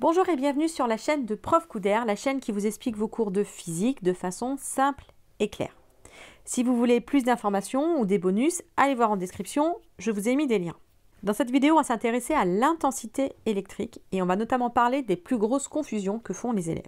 Bonjour et bienvenue sur la chaîne de Prof Couder, la chaîne qui vous explique vos cours de physique de façon simple et claire. Si vous voulez plus d'informations ou des bonus, allez voir en description, je vous ai mis des liens. Dans cette vidéo, on va s'intéresser à l'intensité électrique et on va notamment parler des plus grosses confusions que font les élèves.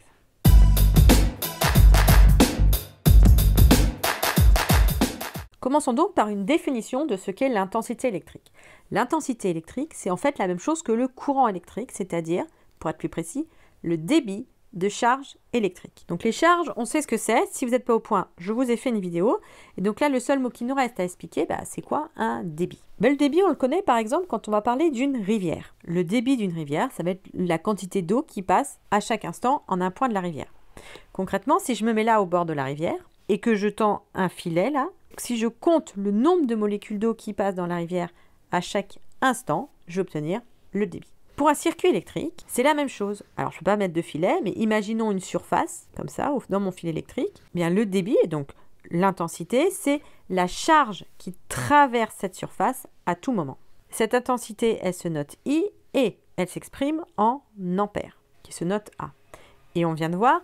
Commençons donc par une définition de ce qu'est l'intensité électrique. L'intensité électrique, c'est en fait la même chose que le courant électrique, c'est-à-dire pour être plus précis, le débit de charge électrique. Donc les charges, on sait ce que c'est. Si vous n'êtes pas au point, je vous ai fait une vidéo. Et donc là, le seul mot qui nous reste à expliquer, bah, c'est quoi un débit bah, Le débit, on le connaît par exemple quand on va parler d'une rivière. Le débit d'une rivière, ça va être la quantité d'eau qui passe à chaque instant en un point de la rivière. Concrètement, si je me mets là au bord de la rivière et que je tends un filet là, si je compte le nombre de molécules d'eau qui passent dans la rivière à chaque instant, je vais obtenir le débit. Pour un circuit électrique, c'est la même chose. Alors je ne peux pas mettre de filet, mais imaginons une surface, comme ça, dans mon fil électrique. Eh bien, le débit, et donc l'intensité, c'est la charge qui traverse cette surface à tout moment. Cette intensité, elle se note I et elle s'exprime en ampères, qui se note A. Et on vient de voir,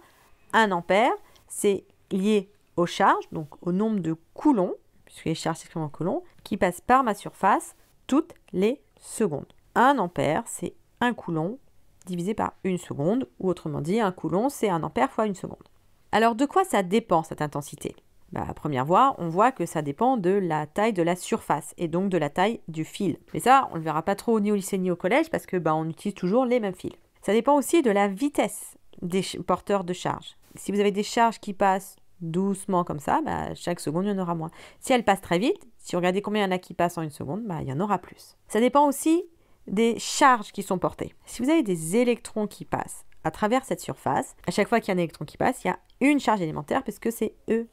1 ampère, c'est lié aux charges, donc au nombre de coulombs, puisque les charges s'expriment en coulombs, qui passent par ma surface toutes les secondes. 1 ampère, c'est un coulomb divisé par une seconde, ou autrement dit, un coulomb, c'est un ampère fois une seconde. Alors de quoi ça dépend cette intensité bah, première voie, on voit que ça dépend de la taille de la surface et donc de la taille du fil. Mais ça, on ne le verra pas trop ni au lycée ni au collège parce que bah, on utilise toujours les mêmes fils. Ça dépend aussi de la vitesse des porteurs de charge. Si vous avez des charges qui passent doucement comme ça, bah, chaque seconde, il y en aura moins. Si elles passent très vite, si vous regardez combien il y en a qui passent en une seconde, bah, il y en aura plus. Ça dépend aussi des charges qui sont portées. Si vous avez des électrons qui passent à travers cette surface, à chaque fois qu'il y a un électron qui passe, il y a une charge élémentaire que c'est E-.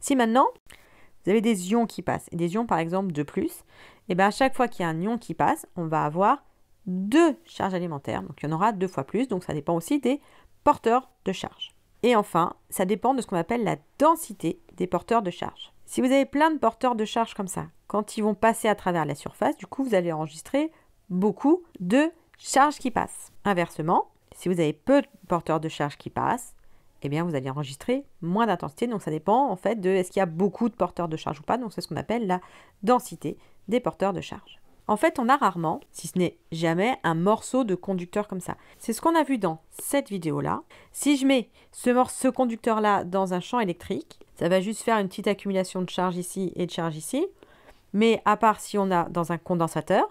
Si maintenant, vous avez des ions qui passent, et des ions par exemple de plus, et eh bien à chaque fois qu'il y a un ion qui passe, on va avoir deux charges élémentaires. Donc il y en aura deux fois plus, donc ça dépend aussi des porteurs de charge. Et enfin, ça dépend de ce qu'on appelle la densité des porteurs de charge. Si vous avez plein de porteurs de charge comme ça, quand ils vont passer à travers la surface, du coup, vous allez enregistrer beaucoup de charges qui passent. Inversement, si vous avez peu de porteurs de charges qui passent, eh bien vous allez enregistrer moins d'intensité. Donc ça dépend en fait de est-ce qu'il y a beaucoup de porteurs de charges ou pas. Donc c'est ce qu'on appelle la densité des porteurs de charges. En fait, on a rarement, si ce n'est jamais, un morceau de conducteur comme ça. C'est ce qu'on a vu dans cette vidéo-là. Si je mets ce, ce conducteur-là dans un champ électrique, ça va juste faire une petite accumulation de charge ici et de charge ici. Mais à part si on a dans un condensateur,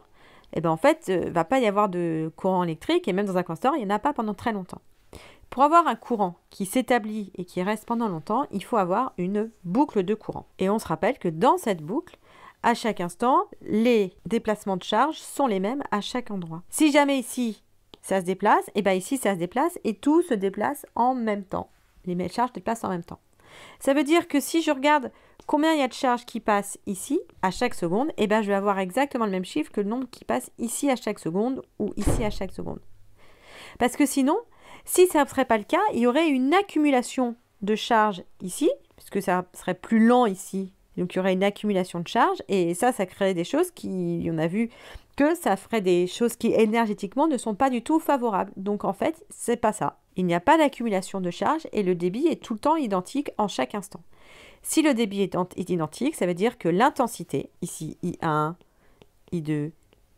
et eh ben en fait, il euh, ne va pas y avoir de courant électrique, et même dans un constant, il n'y en a pas pendant très longtemps. Pour avoir un courant qui s'établit et qui reste pendant longtemps, il faut avoir une boucle de courant. Et on se rappelle que dans cette boucle, à chaque instant, les déplacements de charges sont les mêmes à chaque endroit. Si jamais ici, ça se déplace, et eh bien ici, ça se déplace, et tout se déplace en même temps. Les mêmes charges se déplacent en même temps. Ça veut dire que si je regarde combien il y a de charges qui passent ici à chaque seconde, et eh bien je vais avoir exactement le même chiffre que le nombre qui passe ici à chaque seconde ou ici à chaque seconde. Parce que sinon, si ça ne serait pas le cas, il y aurait une accumulation de charges ici, puisque ça serait plus lent ici. Donc il y aurait une accumulation de charges, et ça, ça créerait des choses qui, on a vu que ça ferait des choses qui énergétiquement ne sont pas du tout favorables. Donc en fait, c'est pas ça. Il n'y a pas d'accumulation de charge et le débit est tout le temps identique en chaque instant. Si le débit est identique, ça veut dire que l'intensité, ici I1, I2,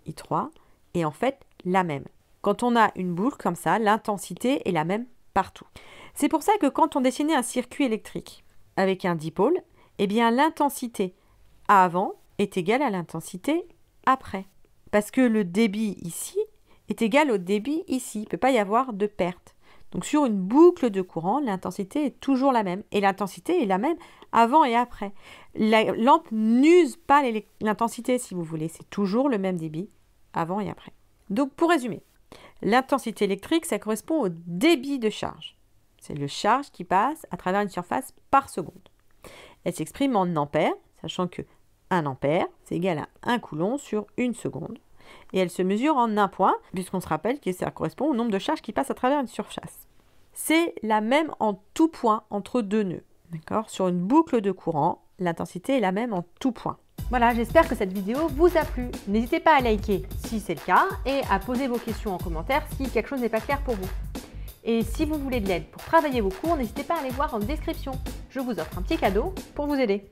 I3, est en fait la même. Quand on a une boule comme ça, l'intensité est la même partout. C'est pour ça que quand on dessinait un circuit électrique avec un dipôle, eh bien l'intensité avant est égale à l'intensité après. Parce que le débit ici est égal au débit ici. Il ne peut pas y avoir de perte. Donc sur une boucle de courant, l'intensité est toujours la même. Et l'intensité est la même avant et après. La lampe n'use pas l'intensité, si vous voulez. C'est toujours le même débit avant et après. Donc pour résumer, l'intensité électrique, ça correspond au débit de charge. C'est le charge qui passe à travers une surface par seconde. Elle s'exprime en ampères, sachant que 1 ampère, c'est égal à 1 coulomb sur 1 seconde et elle se mesure en un point, puisqu'on se rappelle que ça correspond au nombre de charges qui passent à travers une surface. C'est la même en tout point entre deux nœuds. D'accord Sur une boucle de courant, l'intensité est la même en tout point. Voilà, j'espère que cette vidéo vous a plu. N'hésitez pas à liker si c'est le cas et à poser vos questions en commentaire si quelque chose n'est pas clair pour vous. Et si vous voulez de l'aide pour travailler vos cours, n'hésitez pas à aller voir en description. Je vous offre un petit cadeau pour vous aider.